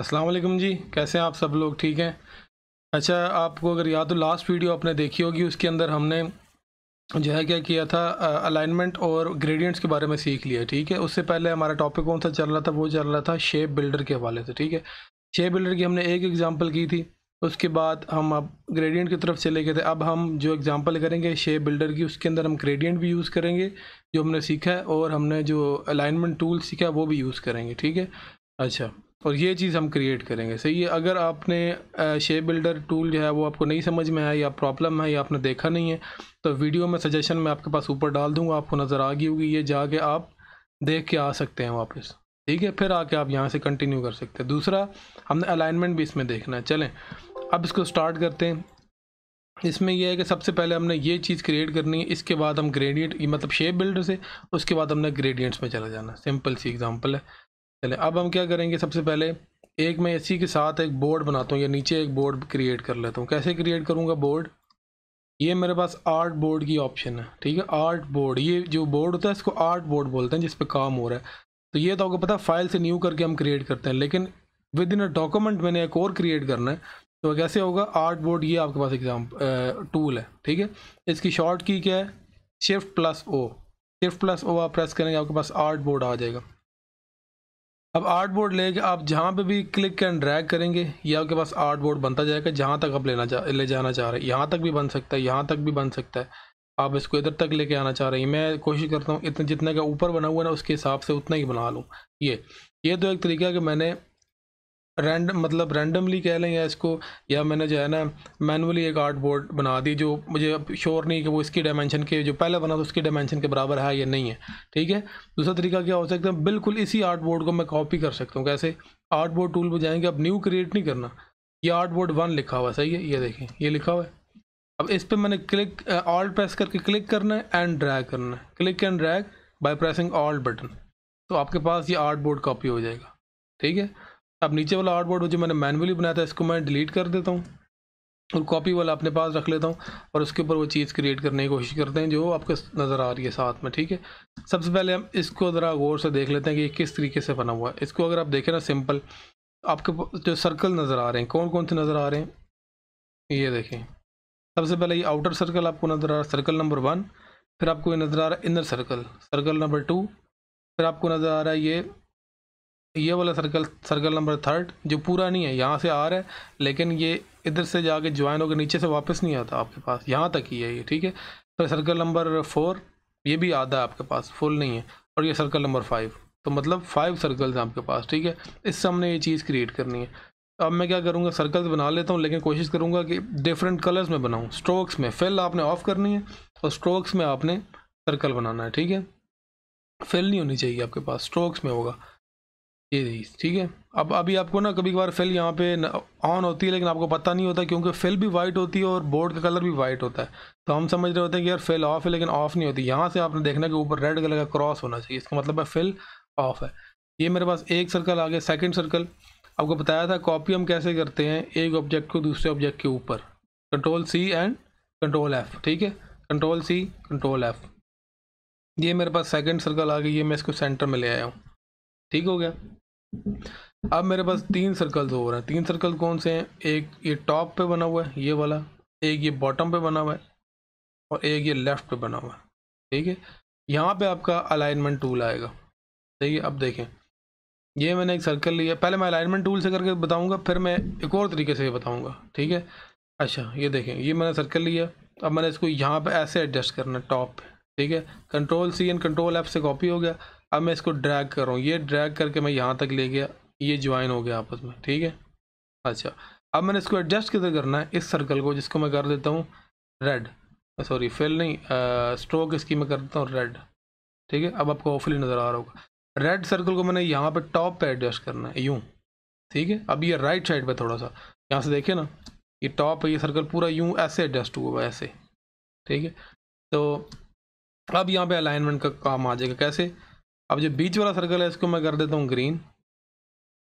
असलकम जी कैसे हैं आप सब लोग ठीक हैं अच्छा आपको अगर याद हो लास्ट वीडियो आपने देखी होगी उसके अंदर हमने जो है क्या किया था अलाइनमेंट और ग्रेडियंट्स के बारे में सीख लिया ठीक है उससे पहले हमारा टॉपिक कौन सा चल रहा था वो चल रहा था शेप बिल्डर के हवाले से ठीक है शेप बिल्डर की हमने एक एग्ज़ाम्पल की थी उसके बाद हम अब ग्रेडियंट की तरफ चले गए थे अब हम जो एग्ज़ाम्पल करेंगे शेप बिल्डर की उसके अंदर हम ग्रेडियंट भी यूज़ करेंगे जो हमने सीखा है और हमने जो अलाइनमेंट टूल सीखा है वो भी यूज़ करेंगे ठीक है अच्छा और ये चीज़ हम क्रिएट करेंगे सही है अगर आपने शेप बिल्डर टूल जो है वो आपको नहीं समझ में आया या प्रॉब्लम है या आपने देखा नहीं है तो वीडियो में सजेशन में आपके पास ऊपर डाल दूंगा आपको नज़र आ गई होगी ये जाके आप देख के आ सकते हैं वापस ठीक है फिर आके आप यहाँ से कंटिन्यू कर सकते हैं दूसरा हमने अलाइनमेंट भी इसमें देखना है चलें अब इसको स्टार्ट करते हैं इसमें यह है कि सबसे पहले हमने ये चीज़ क्रिएट करनी है इसके बाद हम ग्रेडियंट मतलब शेप बिल्डर से उसके बाद हमने ग्रेडियंट्स में चला जाना सिंपल सी एग्जांपल है चले अब हम क्या करेंगे सबसे पहले एक मैं इसी के साथ एक बोर्ड बनाता हूँ या नीचे एक बोर्ड क्रिएट कर लेता हूँ कैसे क्रिएट करूँगा बोर्ड ये मेरे पास आर्ट बोर्ड की ऑप्शन है ठीक है आर्ट बोर्ड ये जो बोर्ड होता है इसको आर्ट बोर्ड बोलते हैं जिस पर काम हो रहा है तो ये तो आपको पता है फाइल से न्यू करके हम क्रिएट करते हैं लेकिन विद इन अ डॉक्यूमेंट मैंने एक और क्रिएट करना है तो कैसे होगा आर्ट बोर्ड ये आपके पास एग्जाम टूल है ठीक है इसकी शॉर्ट की क्या है shift plus O shift plus O आप प्रेस करेंगे आपके पास आर्ट बोर्ड आ जाएगा अब आर्ट बोर्ड लेके आप जहाँ पे भी क्लिक एंड ड्रैग करेंगे ये आपके पास आर्ट बोर्ड बनता जाएगा जहाँ तक आप लेना चाह ले जाना चाह रहे हैं यहाँ तक भी बन सकता है यहाँ तक भी बन सकता है आप इसको इधर तक लेके आना चाह रहे हैं मैं कोशिश करता हूँ इतने जितने का ऊपर बना हुआ है ना उसके हिसाब से उतना ही बना लूँ ये ये तो एक तरीका कि मैंने रैंड मतलब रैंडमली कह लें या इसको या मैंने जो है ना मैनुअली एक आर्ट बोर्ड बना दी जो मुझे अब श्योर नहीं कि वो इसकी डायमेंशन के जो पहले बना था उसकी डायमेंशन के बराबर है या नहीं है ठीक है दूसरा तरीका क्या हो सकता है बिल्कुल इसी आर्ट बोर्ड को मैं कॉपी कर सकता हूँ कैसे आर्ट बोर्ड टूल पर जाएंगे अब न्यू क्रिएट नहीं करना ये आर्ट बोर्ड वन लिखा हुआ सही है ये देखें ये लिखा हुआ है अब इस पर मैंने क्लिक ऑल्ट प्रेस करके क्लिक करना है एंड ड्रैग करना है click and drag by pressing alt button तो आपके पास ये आर्ट बोर्ड कॉपी हो जाएगा ठीक है अब नीचे वाला बोर्ड मुझे मैंने मैनुअली बनाया था इसको मैं डिलीट कर देता हूँ और कॉपी वाला अपने पास रख लेता हूँ और उसके ऊपर वो चीज़ क्रिएट करने की कोशिश करते हैं जो आपके नज़र आ रही है साथ में ठीक है सबसे पहले हम इसको ज़रा गौर से देख लेते हैं कि ये किस तरीके से बना हुआ है इसको अगर आप देखें ना सिंपल आपके जो सर्कल नज़र आ रहे हैं कौन कौन से नज़र आ रहे हैं ये देखें सबसे पहले ये आउटर सर्कल आपको नज़र आ रहा है सर्कल नंबर वन फिर आपको ये नज़र आ रहा है inner circle circle number two फिर आपको नज़र आ रहा है ये ये वाला सर्कल सर्कल नंबर थर्ड जो पूरा नहीं है यहाँ से आ रहा है लेकिन ये इधर से जाके ज्वाइन होकर नीचे से वापस नहीं आता आपके पास यहाँ तक ही है ये ठीक है तो सर्कल नंबर फोर ये भी आधा है आपके पास फुल नहीं है और ये सर्कल नंबर फाइव तो मतलब फाइव सर्कल्स हैं आपके पास ठीक है इससे हमने ये चीज़ क्रिएट करनी है अब मैं क्या करूँगा सर्कल्स बना लेता हूँ लेकिन कोशिश करूँगा कि डिफरेंट कलर्स में बनाऊँ स्ट्रोक्स में फिल आपने ऑफ करनी है और स्ट्रोक्स में आपने सर्कल बनाना है ठीक है फिल नहीं होनी चाहिए आपके पास स्ट्रोक्स में होगा ये ठीक है अब अभी आपको ना कभी कभार फिल यहाँ पे ऑन होती है लेकिन आपको पता नहीं होता क्योंकि फिल भी वाइट होती है और बोर्ड का कलर भी वाइट होता है तो हम समझ रहे होते हैं कि यार फिल ऑफ है लेकिन ऑफ नहीं होती यहाँ से आपने देखना कि ऊपर रेड कलर का क्रॉस होना चाहिए इसका मतलब है फिल ऑफ है ये मेरे पास एक सर्कल आ गया सेकेंड सर्कल आपको बताया था कॉपी हम कैसे करते हैं एक ऑब्जेक्ट को दूसरे ऑब्जेक्ट के ऊपर control C and control F ठीक है कंट्रोल सी कंट्रोल एफ ये मेरे पास सेकेंड सर्कल आ गई ये मैं इसको सेंटर में ले आया हूँ ठीक हो गया अब मेरे पास तीन सर्कल्स हो रहे हैं तीन सर्कल कौन से हैं एक ये टॉप पे बना हुआ है ये वाला एक ये बॉटम पे बना हुआ है और एक ये लेफ़्ट पे बना हुआ है ठीक है यहाँ पे आपका अलाइनमेंट टूल आएगा ठीक है अब देखें ये मैंने एक सर्कल लिया पहले मैं अलाइनमेंट टूल से करके बताऊँगा फिर मैं एक और तरीके से बताऊँगा ठीक है अच्छा ये देखें ये मैंने सर्कल लिया अब मैंने इसको यहाँ पर ऐसे एडजस्ट करना टॉप ठीक है control C and control F से कॉपी हो गया अब मैं इसको ड्रैग कर रहा हूँ ये ड्रैग करके मैं यहाँ तक ले गया ये ज्वाइन हो गया आपस में ठीक है अच्छा अब मैंने इसको एडजस्ट किधर करना है इस सर्कल को जिसको मैं कर देता हूँ रेड सॉरी फिल नहीं स्ट्रोक इसकी मैं कर देता हूँ रेड ठीक है अब आपको ऑफली नज़र आ रहा होगा रेड सर्कल को मैंने यहाँ पर टॉप पर एडजस्ट करना है यूँ ठीक है अब ये राइट साइड पर थोड़ा सा यहाँ से देखे ना ये टॉप है ये सर्कल पूरा यूँ ऐसे एडजस्ट हुआ ऐसे ठीक है तो अब यहाँ पे अलाइनमेंट का काम आ जाएगा कैसे अब जो बीच वाला सर्कल है इसको मैं कर देता हूँ ग्रीन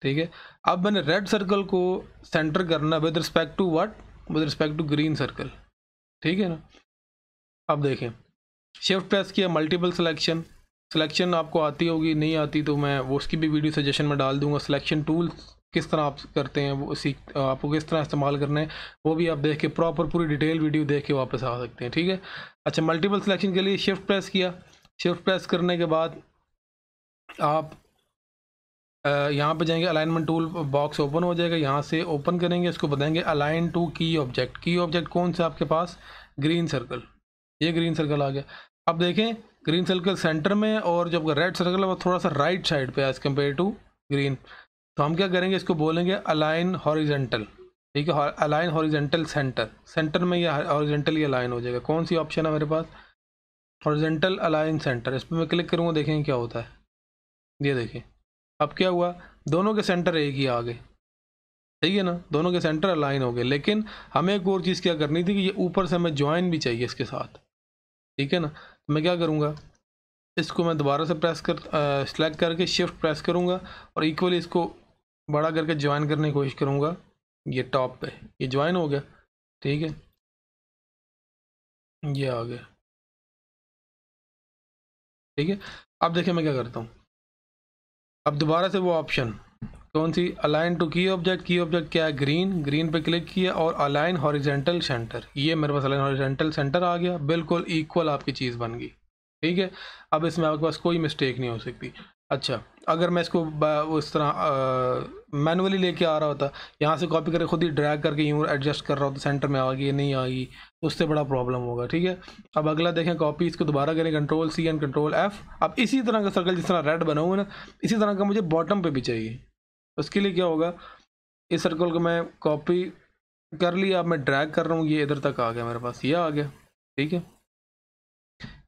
ठीक है अब मैंने रेड सर्कल को सेंटर करना with respect to what with respect to green circle ठीक है ना अब देखें शिफ्ट प्रेस किया मल्टीपल सिलेक्शन सिलेक्शन आपको आती होगी नहीं आती तो मैं वो उसकी भी वीडियो सजेशन में डाल दूंगा सिलेक्शन टूल किस तरह आप करते हैं वो सीख आपको किस तरह इस्तेमाल करना है वो भी आप देख के प्रॉपर पूरी डिटेल वीडियो देख के वापस आ सकते हैं ठीक है अच्छा मल्टीपल सिलेक्शन के लिए शिफ्ट प्रेस किया शिफ्ट प्रेस करने के बाद आप यहाँ पे जाएंगे अलाइनमेंट टूल बॉक्स ओपन हो जाएगा यहाँ से ओपन करेंगे इसको बताएंगे align to key object key object कौन सा आपके पास ग्रीन सर्कल ये ग्रीन सर्कल आ गया अब देखें ग्रीन सर्कल सेंटर में और जब रेड सर्कल है वो थोड़ा सा राइट साइड पे एज़ कम्पेयर टू ग्रीन तो हम क्या करेंगे इसको बोलेंगे अलाइन हॉरिजेंटल ठीक है अलाइन हॉरिजेंटल सेंटर सेंटर में ये हॉरिजेंटली अलाइन हो जाएगा कौन सी ऑप्शन है मेरे पास हॉरिजेंटल अलाइन सेंटर इस पर मैं क्लिक करूँगा देखेंगे क्या होता है ये देखिए अब क्या हुआ दोनों के सेंटर एक ही आ गए सही है ना दोनों के सेंटर अलाइन हो गए लेकिन हमें एक और चीज़ क्या करनी थी कि ये ऊपर से हमें ज्वाइन भी चाहिए इसके साथ ठीक है ना तो मैं क्या करूँगा इसको मैं दोबारा से प्रेस कर सेलेक्ट करके शिफ्ट प्रेस करूँगा और इक्वली इसको बड़ा करके ज्वाइन करने की कोशिश करूँगा ये टॉप पे ये ज्वाइन हो गया ठीक है ये आ गया ठीक है अब देखिए मैं क्या करता हूँ अब दोबारा से वो ऑप्शन कौन सी align to key object key object क्या है ग्रीन ग्रीन पे क्लिक किया और अलाइन हॉरिजेंटल सेंटर ये मेरे पास अलाइन हॉरिजेंटल सेंटर आ गया बिल्कुल इक्वल आपकी चीज़ बन गई ठीक है अब इसमें आपके पास कोई मिस्टेक नहीं हो सकती अच्छा अगर मैं इसको उस तरह मैनुअली लेके आ रहा होता यहाँ से कॉपी करके खुद ही ड्रैग करके यूँ एडजस्ट कर रहा होता सेंटर में आ गई नहीं आएगी तो उससे बड़ा प्रॉब्लम होगा ठीक है अब अगला देखें कॉपी इसको दोबारा करें control C and control F अब इसी तरह का सर्कल जिस तरह रेड बना हुआ ना इसी तरह का मुझे बॉटम पर भी चाहिए उसके लिए क्या होगा इस सर्कल को मैं कॉपी कर लिया अब मैं ड्रैग कर रहा हूँ ये इधर तक आ गया मेरे पास ये आ गया ठीक है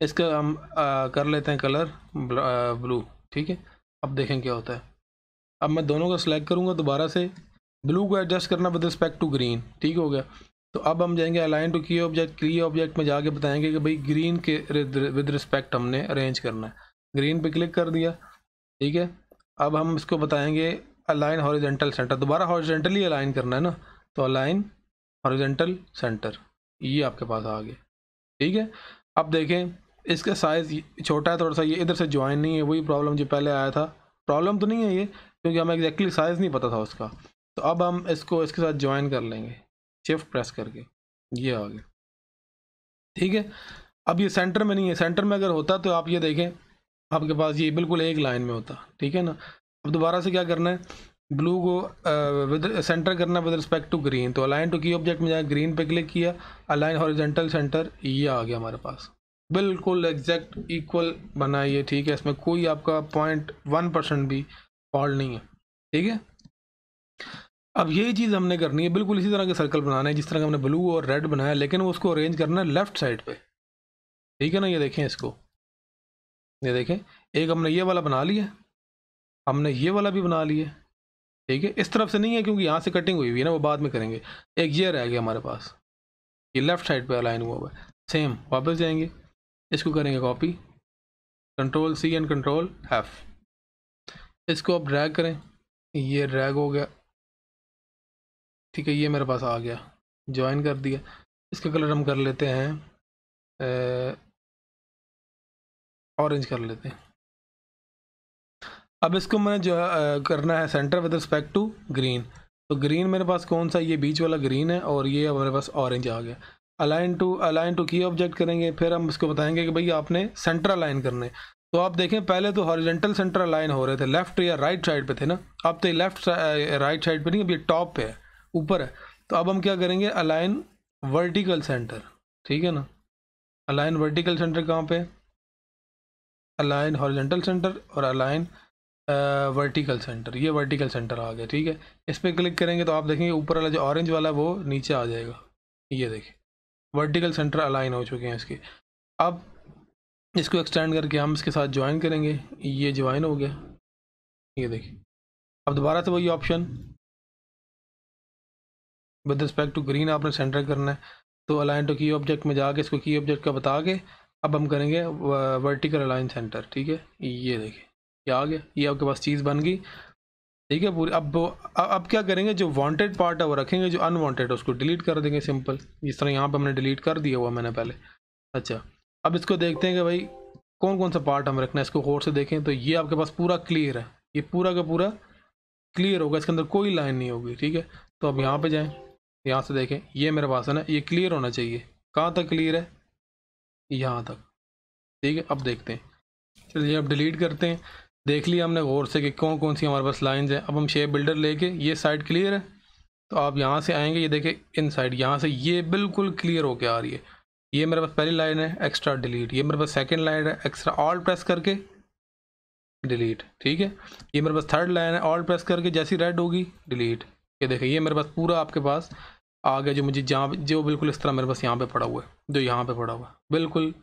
इसका हम आ, कर लेते हैं कलर ब्लू ठीक है अब देखें क्या होता है अब मैं दोनों का सिलेक्ट करूँगा दोबारा से ब्लू को एडजस्ट करना विद रिस्पेक्ट टू ग्रीन ठीक हो गया तो अब हम जाएंगे align to key object key object में जाके बताएंगे कि भाई ग्रीन के विद रिस्पेक्ट हमने अरेंज करना है ग्रीन पे क्लिक कर दिया ठीक है अब हम इसको बताएंगे अलाइन हॉरिजेंटल सेंटर दोबारा हॉरिजेंटली अलाइन करना है ना तो अलाइन हॉरिजेंटल सेंटर ये आपके पास आ गया ठीक है अब देखें इसका साइज़ छोटा है थोड़ा सा ये इधर से ज्वाइन नहीं है वही प्रॉब्लम जो पहले आया था प्रॉब्लम तो नहीं है ये क्योंकि हमें एग्जैक्टली साइज़ नहीं पता था उसका तो अब हम इसको इसके साथ ज्वाइन कर लेंगे शिफ्ट प्रेस करके ये आ गया ठीक है अब ये सेंटर में नहीं है सेंटर में अगर होता तो आप ये देखें आपके पास ये बिल्कुल एक लाइन में होता ठीक है ना अब दोबारा से क्या करना है ब्लू को विद सेंटर करना विद रिस्पेक्ट टू ग्रीन तो अलाइन टू की ऑब्जेक्ट में जाए ग्रीन पे क्लिक किया अलाइन हॉरिजेंटल सेंटर ये आ गया हमारे पास बिल्कुल एग्जैक्ट इक्वल बनाइए ठीक है इसमें कोई आपका पॉइंट वन परसेंट भी फॉल्ट नहीं है ठीक है अब यही चीज़ हमने करनी है बिल्कुल इसी तरह के सर्कल बनाना है जिस तरह का हमने ब्लू और रेड बनाया लेकिन वो उसको अरेंज करना है लेफ्ट साइड पे ठीक है ना ये देखें इसको ये देखें एक हमने ये वाला बना लिया हमने ये वाला भी बना लिया ठीक है इस तरफ से नहीं है क्योंकि यहाँ से कटिंग हुई हुई है ना वो बाद में करेंगे एक ये रह गया हमारे पास ये लेफ्ट साइड पर अलाइन हुआ हुआ है सेम वापस जाएंगे इसको करेंगे copy control C and control F इसको आप ड्रैग करें ये ड्रैग हो गया ठीक है ये मेरे पास आ गया ज्वाइन कर दिया इसका कलर हम कर लेते हैं ऑरेंज कर लेते हैं अब इसको मैंने जो करना है centre with respect to green तो ग्रीन मेरे पास कौन सा ये बीच वाला ग्रीन है और ये हमारे पास ऑरेंज आ गया align to align to key object करेंगे फिर हम उसको बताएंगे कि भाई आपने सेंटर अलाइन करने तो आप देखें पहले तो हॉरिजेंटल सेंटर अलाइन हो रहे थे लेफ्ट या राइट साइड पे थे ना अब तो लेफ्ट राइट साइड पे नहीं अभी टॉप पे है ऊपर है तो अब हम क्या करेंगे अलाइन वर्टिकल सेंटर ठीक है ना अलाइन वर्टिकल सेंटर कहाँ पे अलाइन हॉरिजेंटल सेंटर और अलाइन वर्टिकल सेंटर ये वर्टिकल सेंटर आ गया ठीक है इस पर क्लिक करेंगे तो आप देखेंगे ऊपर वाला जो ऑरेंज वाला वो नीचे आ जाएगा ये देखें वर्टिकल सेंटर अलाइन हो चुके हैं इसके अब इसको एक्सटेंड करके हम इसके साथ ज्वाइन करेंगे ये ज्वाइन हो गया ये देखिए अब दोबारा से वही option with respect to green आपने सेंटर करना है तो अलाइन टू की ऑब्जेक्ट में जाके इसको की ऑब्जेक्ट का बता के अब हम करेंगे वर्टिकल अलाइन सेंटर ठीक है ये देखिए ये आ गया ये आपके पास चीज़ बन गई ठीक है पूरी अब अब क्या करेंगे जो वांटेड पार्ट है वो रखेंगे जो अनवांटेड है उसको डिलीट कर देंगे सिंपल जिस तरह यहाँ पे हमने डिलीट कर दिया हुआ मैंने पहले अच्छा अब इसको देखते हैं कि भाई कौन कौन सा पार्ट हम रखना है इसको गौर से देखें तो ये आपके पास पूरा क्लियर है ये पूरा का पूरा क्लियर होगा इसके अंदर कोई लाइन नहीं होगी ठीक है तो अब यहाँ पर जाएँ यहाँ से देखें ये मेरे पास है ना ये क्लियर होना चाहिए कहाँ तक क्लियर है यहाँ तक ठीक है अब देखते हैं चलिए अब डिलीट करते हैं देख लिया हमने गौर से कि कौन कौन सी हमारे पास लाइंस हैं अब हम शेप बिल्डर लेके ये साइड क्लियर है तो आप यहाँ से आएंगे ये देखें इन साइड यहाँ से ये बिल्कुल क्लियर होके आ रही है ये मेरे पास पहली लाइन है एक्स्ट्रा डिलीट ये मेरे पास सेकेंड लाइन है एक्स्ट्रा ऑल प्रेस करके डिलीट ठीक है ये मेरे पास थर्ड लाइन है ऑल प्रेस करके जैसी रेड होगी डिलीट ये देखें ये मेरे पास पूरा आपके पास आ गया जो मुझे जहाँ जो बिल्कुल इस तरह मेरे पास यहाँ पे पड़ा हुआ है जो यहाँ पे पड़ा हुआ है बिल्कुल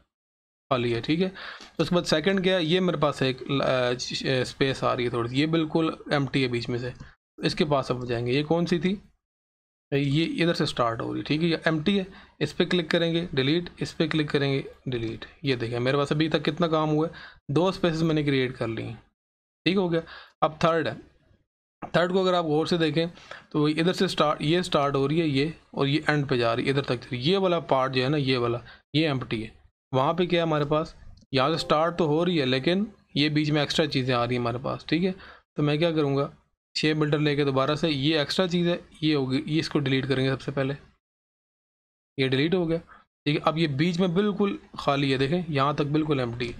खाली है ठीक है उसके बाद सेकंड क्या है ये मेरे पास एक स्पेस आ रही है थोड़ी सी ये बिल्कुल एम है बीच में से इसके पास अब जाएंगे ये कौन सी थी ये इधर से स्टार्ट हो रही है ठीक है एम टी है इस पर क्लिक करेंगे डिलीट इस पर क्लिक करेंगे डिलीट ये देखिए मेरे पास अभी तक कितना काम हुआ है दो स्पेसेस मैंने क्रिएट कर ली ठीक हो गया अब थर्ड है थर्ड को अगर आप गौर से देखें तो इधर से स्टार्ट ये स्टार्ट हो रही है ये और ये एंड पे जा रही है इधर तक ये वाला पार्ट जो है ना ये वाला ये एम्प्टी है वहाँ पे क्या है हमारे पास यहाँ से स्टार्ट तो हो रही है लेकिन ये बीच में एक्स्ट्रा चीज़ें आ रही हैं हमारे पास ठीक है तो मैं क्या करूँगा छः बिल्डर लेके दोबारा से ये एक्स्ट्रा चीज़ है ये होगी ये इसको डिलीट करेंगे सबसे पहले ये डिलीट हो गया ठीक है अब ये बीच में बिल्कुल खाली है देखें यहाँ तक बिल्कुल एम है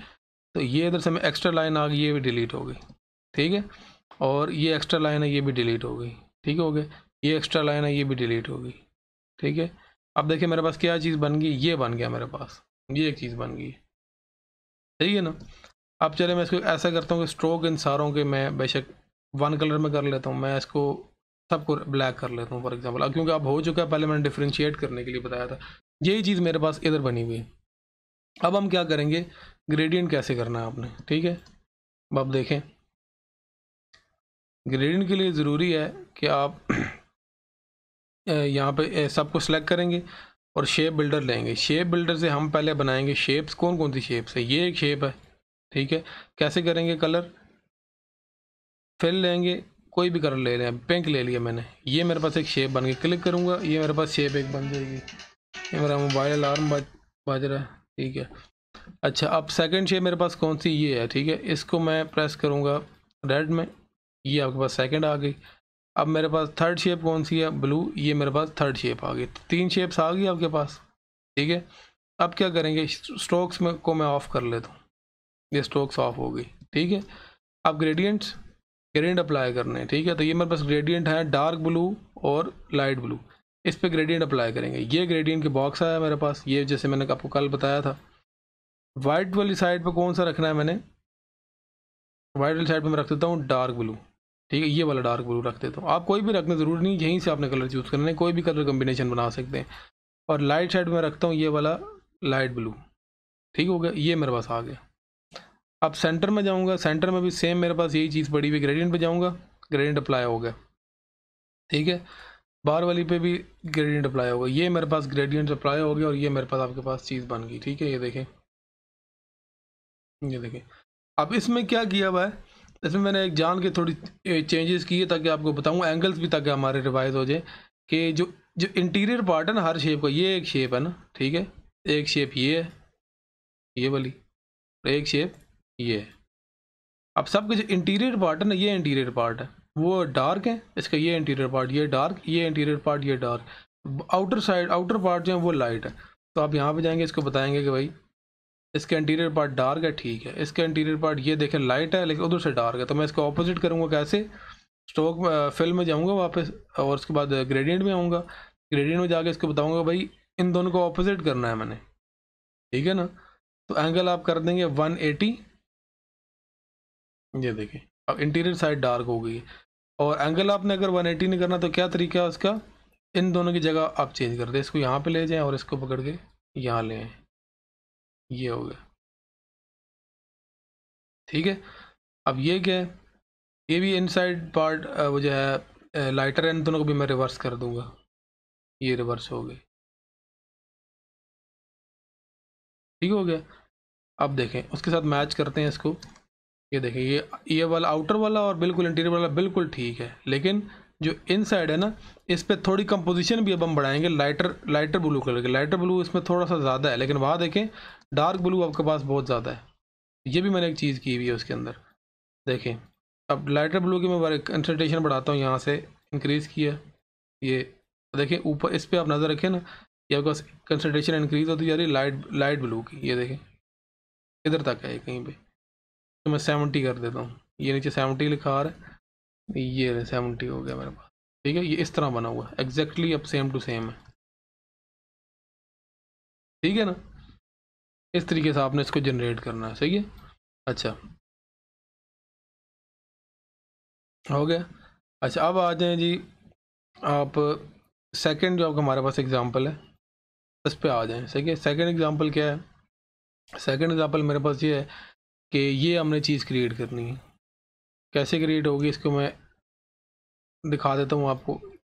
तो ये इधर से मैं एक्स्ट्रा लाइन आ गई ये भी डिलीट हो गई ठीक है और ये एक्स्ट्रा लाइन है ये भी डिलीट हो गई ठीक हो गया ये एक्स्ट्रा लाइन है ये भी डिलीट हो गई ठीक है अब देखिए मेरे पास क्या चीज़ बन गई ये बन गया मेरे पास ये एक चीज़ बन गई सही है ना अब चले मैं इसको ऐसा करता हूँ कि स्ट्रोक इन सारों के मैं बेशक वन कलर में कर लेता हूँ मैं इसको सबको ब्लैक कर लेता हूँ फॉर एग्जाम्पल क्योंकि अब हो चुका है पहले मैंने डिफ्रेंशिएट करने के लिए बताया था यही चीज़ मेरे पास इधर बनी हुई है अब हम क्या करेंगे ग्रेडियंट कैसे करना है आपने ठीक है अब देखें ग्रेडियंट के लिए ज़रूरी है कि आप यहाँ पे सबको सेलेक्ट करेंगे और शेप बिल्डर लेंगे शेप बिल्डर से हम पहले बनाएंगे शेप्स कौन कौन सी शेप्स है ये एक शेप है ठीक है कैसे करेंगे कलर फिल लेंगे कोई भी कलर ले लें पिंक ले लिया मैंने ये मेरे पास एक शेप बन गई क्लिक करूँगा ये मेरे पास शेप एक बन जाएगी ये मेरा मोबाइल अलार्म बज बज रहा है ठीक है अच्छा अब सेकंड शेप मेरे पास कौन सी ये है ठीक है इसको मैं प्रेस करूँगा रेड में ये आपके पास सेकंड आ गई अब मेरे पास थर्ड शेप कौन सी है ब्लू ये मेरे पास थर्ड शेप आ गई तीन शेप्स आ गई आपके पास ठीक है अब क्या करेंगे स्ट्रोक्स में को मैं ऑफ कर लेता हूँ ये स्ट्रोक्स ऑफ हो गई ठीक है अब ग्रेडियंट्स ग्रेडियंट अप्लाई करने हैं ठीक है तो ये मेरे पास ग्रेडियंट है डार्क ब्लू और लाइट ब्लू इस पर ग्रेडियंट अप्लाई करेंगे ये ग्रेडियंट के बॉक्स आया मेरे पास ये जैसे मैंने आपको कल बताया था वाइट वाली साइड पर कौन सा रखना है मैंने वाइट वाली साइड पर मैं रख देता हूँ डार्क ब्लू ठीक है ये वाला डार्क ब्लू रख देता हूँ आप कोई भी रखना ज़रूरी नहीं यहीं से आपने कलर चूज़ करना है कोई भी कलर कम्बिनेशन बना सकते हैं और लाइट शेड में रखता हूँ ये वाला लाइट ब्लू ठीक हो गया ये मेरे पास आ गया अब सेंटर में जाऊँगा सेंटर में भी सेम मेरे पास यही चीज़ पड़ी हुई ग्रेडियंट पर जाऊँगा ग्रेडियंट अप्लाई हो गया ठीक है बाहर वाली पे भी ग्रेडियंट अप्लाई होगा ये मेरे पास ग्रेडियंट अप्लाई हो गया और ये मेरे पास आपके पास चीज़ बन गई ठीक है ये देखें ये देखें अब इसमें क्या किया हुआ है इसमें मैंने एक जान के थोड़ी चेंजेस किए ताकि आपको बताऊँ एंगल्स भी ताकि हमारे रिवाइज हो जाए कि जो जो इंटीरियर पार्ट है ना हर शेप का ये एक शेप है ना ठीक है एक शेप ये है ये वाली एक शेप ये है अब सबके जो इंटीरियर पार्ट है ना ये इंटीरियर पार्ट है वो डार्क है इसका ये इंटीरियर पार्ट ये डार्क ये इंटीरियर पार्ट ये dark outer side outer part जो है वो लाइट है तो आप यहाँ पे जाएंगे इसको बताएंगे कि भाई इसका इंटीरियर पार्ट डार्क है ठीक है इसका इंटीरियर पार्ट ये देखें लाइट है लेकिन उधर से डार्क है तो मैं इसको ऑपोजिट करूँगा कैसे स्ट्रोक फिल्म में जाऊँगा वापस और उसके बाद ग्रेडियंट में आऊँगा ग्रेडियंट में जाके इसको बताऊँगा भाई इन दोनों को ऑपोजिट करना है मैंने ठीक है ना तो एंगल आप कर देंगे वन एटी ये देखिए अब इंटीरियर साइड डार्क हो गई और एंगल आपने अगर वन एटी नहीं करना तो क्या तरीका है उसका इन दोनों की जगह आप चेंज कर दें इसको यहाँ पे ले जाएं और इसको पकड़ के यहाँ ले आएँ ये हो गया ठीक है अब ये क्या है ये भी इनसाइड पार्ट वो जो है लाइटर एंड दोनों को भी मैं रिवर्स कर दूंगा ये रिवर्स हो गई ठीक हो गया अब देखें उसके साथ मैच करते हैं इसको ये देखें ये ये वाला आउटर वाला और बिल्कुल इंटीरियर वाला बिल्कुल ठीक है लेकिन जो इन साइड है ना इस पर थोड़ी कंपोजिशन भी अब हम बढ़ाएंगे लाइटर लाइटर ब्लू कलर के लाइटर ब्लू इसमें थोड़ा सा ज़्यादा है लेकिन वहाँ देखें डार्क ब्लू आपके पास बहुत ज़्यादा है ये भी मैंने एक चीज़ की हुई है उसके अंदर देखें अब लाइटर ब्लू की मैं कंसनट्रेशन बढ़ाता हूँ यहाँ से इंक्रीज़ किया ये देखें ऊपर इस पर आप नज़र रखें ना ये आपके पास कंसनट्रेशन इंक्रीज़ होती जा रही है लाइट लाइट ब्लू की ये देखें इधर तक है कहीं पर तो मैं सेवेंटी कर देता हूँ ये नीचे सेवेंटी लिखा आ रहा है ये सेवेंटी हो गया मेरे पास ठीक है ये इस तरह बना हुआ है एग्जैक्टली अब सेम टू सेम है ठीक है ना इस तरीके से आपने इसको जनरेट करना है सही है अच्छा हो गया अच्छा अब आ जाए जी आप सेकंड जो आपका हमारे पास एग्जांपल है इस पे आ जाएं सही है सेकंड एग्जांपल क्या है सेकंड एग्जांपल मेरे पास ये है कि ये हमने चीज़ क्रिएट करनी है कैसे क्रिएट होगी इसको मैं दिखा देता हूँ आपको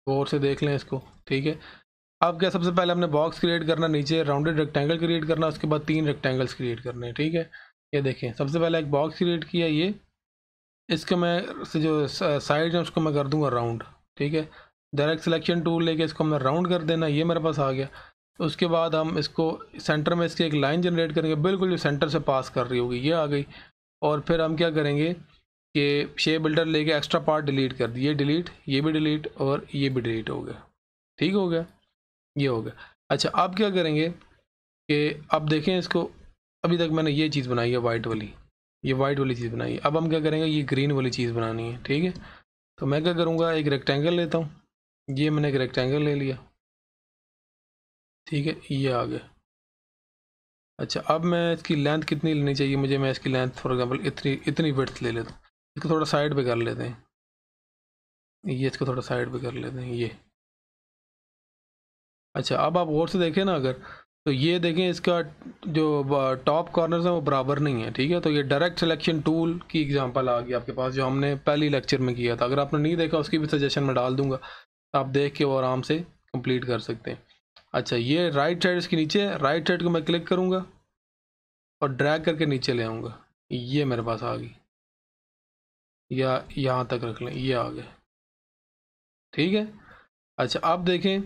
गौर से देख लें इसको ठीक है अब क्या सबसे पहले हमने बॉक्स क्रिएट करना नीचे राउंडेड रेक्टेंगल क्रिएट करना उसके बाद तीन रेक्टेंगल्स क्रिएट करने हैं ठीक है ये देखें सबसे पहले एक बॉक्स क्रिएट किया ये इसके मैं से जो साइड है उसको मैं कर दूंगा राउंड ठीक है डायरेक्ट सिलेक्शन टूल लेके इसको हमने राउंड कर देना ये मेरे पास आ गया उसके बाद हम इसको सेंटर में इसकी एक लाइन जनरेट करेंगे बिल्कुल जो सेंटर से पास कर रही होगी ये आ गई और फिर हम क्या करेंगे कि शेप बिल्डर लेके एक्स्ट्रा पार्ट डिलीट कर दिए डिलीट ये भी डिलीट और ये भी डिलीट हो गया ठीक हो गया ये हो गया अच्छा आप क्या करेंगे कि आप देखें इसको अभी तक मैंने ये चीज़ बनाई है वाइट वाली ये वाइट वाली चीज़ बनाई है अब हम क्या करेंगे ये ग्रीन वाली चीज़ बनानी है ठीक है तो मैं क्या करूँगा एक रेक्टेंगल लेता हूँ ये मैंने एक रेक्टेंगल ले लिया ठीक है ये आ गया अच्छा अब मैं इसकी लेंथ कितनी लेनी चाहिए मुझे मैं इसकी लेंथ फॉर एग्जाम्पल इतनी इतनी वर्थ ले लेता हूँ इसको थोड़ा साइड पर कर लेते हैं ये इसको थोड़ा साइड पर कर लेते हैं ये अच्छा अब आप और से देखें ना अगर तो ये देखें इसका जो टॉप कॉर्नर्स हैं वो बराबर नहीं है ठीक है तो ये डायरेक्ट सिलेक्शन टूल की एग्जांपल आ गई आपके पास जो हमने पहली लेक्चर में किया था अगर आपने नहीं देखा उसकी भी सजेशन में डाल दूंगा तो आप देख के वो आराम से कंप्लीट कर सकते हैं अच्छा ये राइट साइड इसके नीचे राइट साइड को मैं क्लिक करूँगा और ड्रैग करके नीचे ले आऊँगा ये मेरे पास आ गई या यहाँ तक रख लें ये आ गए ठीक है अच्छा आप देखें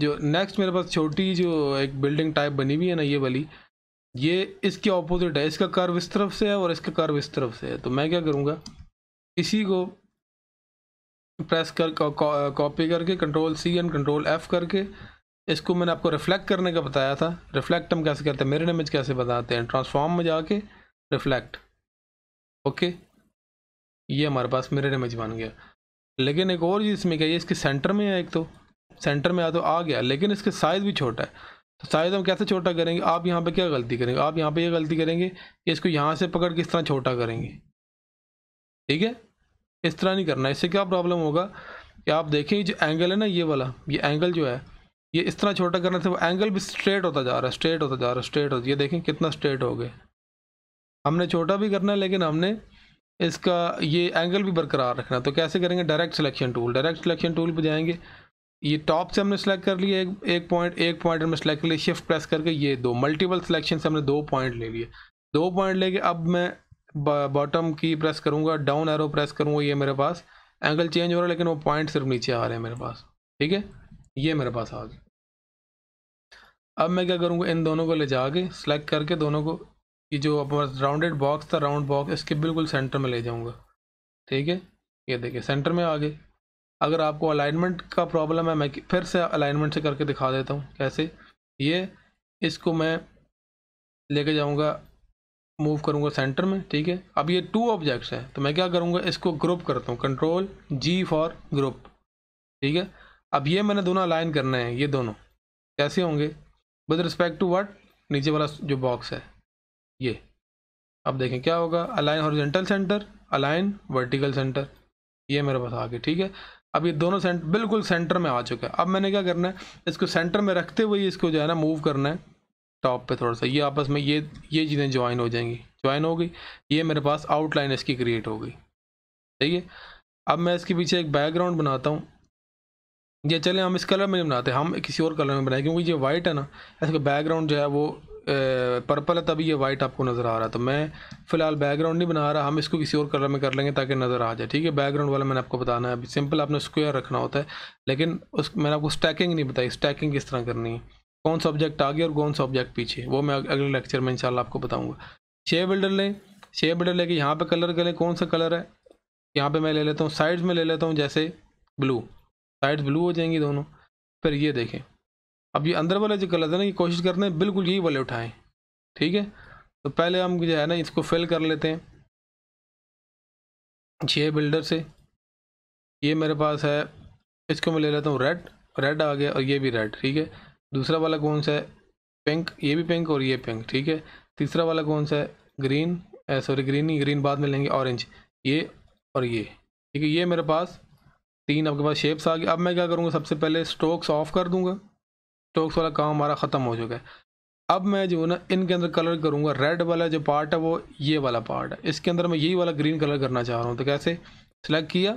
जो नेक्स्ट मेरे पास छोटी जो एक बिल्डिंग टाइप बनी हुई है ना ये वाली ये इसके ऑपोजिट है इसका कर्व इस तरफ से है और इसका कर्व इस तरफ से है तो मैं क्या करूँगा इसी को प्रेस कर कॉपी करके control C and control F करके इसको मैंने आपको रिफ्लेक्ट करने का बताया था रिफ्लेक्ट हम कैसे करते हैं मेरे इमेज कैसे बताते हैं ट्रांसफॉर्म में जाके रिफ्लेक्ट ओके ये हमारे पास मेरे इमेज बन गया लेकिन एक और चीज़ इसमें क्या है इसके सेंटर में है एक तो सेंटर में आ तो आ गया लेकिन इसके साइज़ भी छोटा है तो साइज़ हम कैसे छोटा करेंगे आप यहाँ पे क्या गलती करेंगे आप यहाँ पे ये यह गलती करेंगे कि इसको यहाँ से पकड़ के इस तरह छोटा करेंगे ठीक है इस तरह नहीं करना इससे क्या प्रॉब्लम होगा कि आप देखें जो एंगल है ना ये वाला ये एंगल जो है ये इस तरह छोटा करने से तो वो एंगल भी स्ट्रेट होता जा रहा है स्ट्रेट होता जा रहा है स्ट्रेट होता ये देखें कितना स्ट्रेट हो गए हमने छोटा भी करना है लेकिन हमने इसका ये एंगल भी बरकरार रखना तो कैसे करेंगे direct selection tool direct selection tool पर जाएंगे ये टॉप से हमने सेलेक्ट कर लिया एक एक पॉइंट एक पॉइंट हमने सेलेक्ट कर लिया शिफ्ट प्रेस करके ये दो मल्टीपल सिलेक्शन से हमने दो पॉइंट ले लिए दो पॉइंट लेके अब मैं बॉटम की प्रेस करूँगा डाउन एरो प्रेस करूँगा ये मेरे पास एंगल चेंज हो रहा है लेकिन वो पॉइंट सिर्फ नीचे आ रहे हैं मेरे पास ठीक है ये मेरे पास आ गए अब मैं क्या करूँगा इन दोनों को ले जाके सेलेक्ट करके दोनों को ये जो अपना राउंडेड बॉक्स था राउंड बॉक्स इसके बिल्कुल सेंटर में ले जाऊँगा ठीक है ये देखिए सेंटर में आ गए अगर आपको अलाइनमेंट का प्रॉब्लम है मैं फिर से अलाइनमेंट से करके दिखा देता हूँ कैसे ये इसको मैं लेके जाऊँगा मूव करूँगा सेंटर में ठीक है अब ये टू ऑब्जेक्ट्स हैं तो मैं क्या करूँगा इसको ग्रुप करता हूँ कंट्रोल जी फॉर ग्रुप ठीक है अब ये मैंने दोनों अलाइन करना है ये दोनों कैसे होंगे विद रिस्पेक्ट टू वट नीचे वाला जो बॉक्स है ये अब देखें क्या होगा align horizontal centre align vertical centre ये मेरे पास आ गया ठीक है अब ये दोनों सेंट बिल्कुल सेंटर में आ चुका है अब मैंने क्या करना है इसको सेंटर में रखते हुए इसको जो है ना मूव करना है टॉप पे थोड़ा सा ये आपस में ये ये चीज़ें ज्वाइन हो जाएंगी ज्वाइन हो गई ये मेरे पास आउटलाइन इसकी क्रिएट हो गई ठीक है अब मैं इसके पीछे एक बैकग्राउंड बनाता हूँ ये चले हम इस कलर में नहीं बनाते हम किसी और कलर में बनाए क्योंकि ये वाइट है ना इसका बैकग्राउंड जो है वो पर्पल है तभी ये वाइट आपको नज़र आ रहा है तो मैं फ़िलहाल बैकग्राउंड नहीं बना रहा हम इसको किसी और कलर में कर लेंगे ताकि नज़र आ जाए ठीक है बैकग्राउंड वाला मैंने आपको बताना है अभी सिंपल आपने स्क्वायर रखना होता है लेकिन उस मैंने आपको स्टैकिंग नहीं बताई स्टैकिंग किस तरह करनी है कौन सा ऑब्जेक्ट आगे और कौन सा ऑब्जेक्ट पीछे वो मैं अगले लेक्चर में इंशाल्लाह आपको बताऊँगा छः बिल्डर लें छः बिल्डर लेके यहाँ पर कलर करें कौन सा कलर है यहाँ पर मैं ले लेता हूँ साइड्स में ले लेता हूँ जैसे ब्लू साइड्स ब्लू हो जाएंगी दोनों फिर ये देखें अब ये अंदर वाले जो कलर है ना ये कोशिश करते हैं बिल्कुल यही वाले उठाएं ठीक है तो पहले हम जो है ना इसको फिल कर लेते हैं छः बिल्डर से ये मेरे पास है इसको मैं ले लेता हूँ रेड रेड आ गया और ये भी रेड ठीक है दूसरा वाला कौन सा है पिंक ये भी पिंक और ये पिंक ठीक है तीसरा वाला कौन सा है ग्रीन सॉरी ग्रीन नहीं ग्रीन बाद में लेंगे ऑरेंज ये और ये ठीक है ये मेरे पास तीन आपके पास शेप्स आ गए अब मैं क्या करूँगा सबसे पहले स्ट्रोक्स ऑफ कर दूँगा स्टोक्स तो वाला काम हमारा ख़त्म हो चुका है अब मैं जो ना इनके अंदर कलर करूँगा रेड वाला जो पार्ट है वो ये वाला पार्ट है इसके अंदर मैं यही वाला ग्रीन कलर करना चाह रहा हूँ तो कैसे सिलेक्ट किया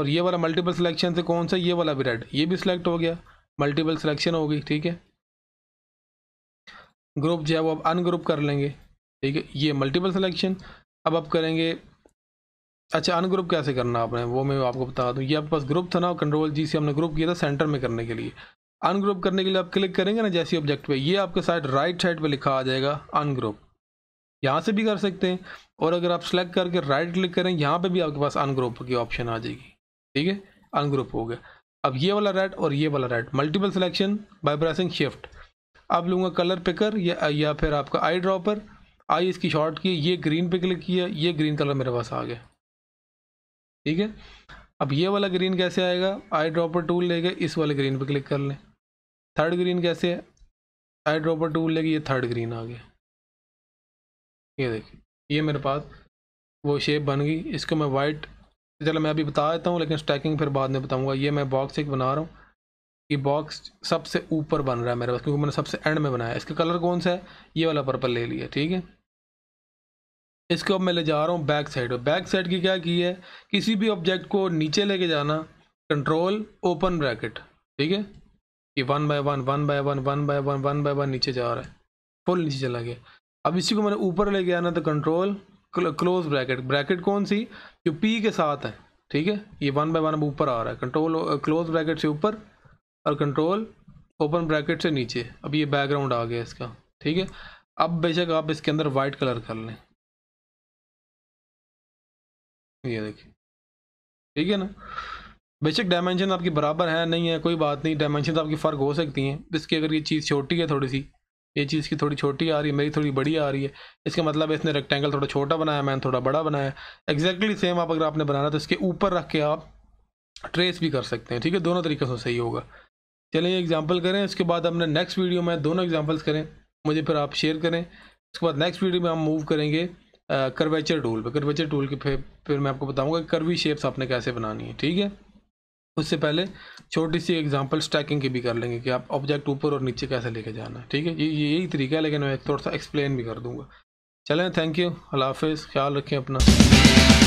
और ये वाला मल्टीपल सिलेक्शन से कौन सा ये वाला भी रेड ये भी सिलेक्ट हो गया मल्टीपल सिलेक्शन होगी ठीक है ग्रुप जो है वो अब अनग्रुप कर लेंगे ठीक है ये मल्टीपल सिलेक्शन अब आप करेंगे अच्छा अनग्रुप कैसे करना आपने वो मैं आपको बता दूँ ये आपके पास ग्रुप था ना कंट्रोल जी से हमने ग्रुप किया था सेंटर में करने के लिए अनग्रुप करने के लिए आप क्लिक करेंगे ना जैसी ऑब्जेक्ट पे ये आपके साइड राइट साइड पे लिखा आ जाएगा अनग्रुप यहाँ से भी कर सकते हैं और अगर आप सेलेक्ट करके राइट क्लिक करें यहाँ पे भी आपके पास अनग्रुप की ऑप्शन आ जाएगी ठीक है अनग्रुप हो गया अब ये वाला रेड और ये वाला red multiple selection by pressing shift अब लूँगा कलर पिकर या या फिर आपका आई ड्रॉपर आई इसकी शॉर्ट की ये ग्रीन पे क्लिक किया ये ग्रीन कलर मेरे पास आ गया ठीक है अब ये वाला ग्रीन कैसे आएगा आई ड्रॉपर टूल ले गए इस वाले ग्रीन पे क्लिक कर लें थर्ड ग्रीन कैसे है आई ड्रॉपर टूल लेके ये थर्ड ग्रीन आ गया ये देखिए ये मेरे पास वो शेप बन गई इसको मैं वाइट चलो मैं अभी बता देता हूँ लेकिन स्टैकिंग फिर बाद में बताऊँगा ये मैं बॉक्स एक बना रहा हूँ कि बॉक्स सबसे ऊपर बन रहा है मेरे पास क्योंकि मैंने सबसे एंड में बनाया इसका कलर कौन सा है ये वाला पर्पल ले लिया ठीक है इसको अब मैं ले जा रहा हूँ बैक साइड बैक साइड की क्या की है किसी भी ऑब्जेक्ट को नीचे लेके जाना कंट्रोल ओपन ब्रैकेट ठीक है ये one by one one by one one by one one by one नीचे जा रहा है फुल नीचे चला गया अब इसी को मैंने ऊपर ले गया ना तो कंट्रोल क्लोज ब्रैकेट ब्रैकेट कौन सी जो पी के साथ है ठीक है ये वन बाय वन अब ऊपर आ रहा है कंट्रोल क्लोज ब्रैकेट से ऊपर और कंट्रोल ओपन ब्रैकेट से नीचे अब ये बैकग्राउंड आ गया इसका ठीक है अब बेशक आप इसके अंदर वाइट कलर कर लें ये देखिए ठीक है ना बेशक डायमेंशन आपकी बराबर है नहीं है कोई बात नहीं डायमेंशन आपकी फ़र्क हो सकती हैं इसकी अगर ये चीज़ छोटी है थोड़ी सी ये चीज़ की थोड़ी छोटी आ रही है मेरी थोड़ी बड़ी आ रही है इसका मतलब इसने रेक्टेंगल थोड़ा छोटा बनाया मैंने थोड़ा बड़ा बनाया एग्जैक्टली सेम आप अगर आपने बनाना तो इसके ऊपर रख के आप ट्रेस भी कर सकते हैं ठीक है दोनों तरीकों से सही होगा चलिए एग्जाम्पल करें उसके बाद हमने नेक्स्ट वीडियो में दोनों एग्जाम्पल्स करें मुझे फिर आप शेयर करें उसके बाद नेक्स्ट वीडियो में हम मूव करेंगे करवेचर टूल पर करवेचर टूल के फिर फिर मैं आपको बताऊँगा कर्वी शेप्स आपने कैसे बनानी है ठीक है उससे पहले छोटी सी एग्जांपल स्टैकिंग की भी कर लेंगे कि आप ऑब्जेक्ट ऊपर और नीचे कैसे लेके जाना है ठीक है ये यही तरीका है लेकिन मैं थोड़ा सा एक्सप्लेन भी कर दूंगा चलें थैंक यू अल्लाह हाफिज़ ख्याल रखें अपना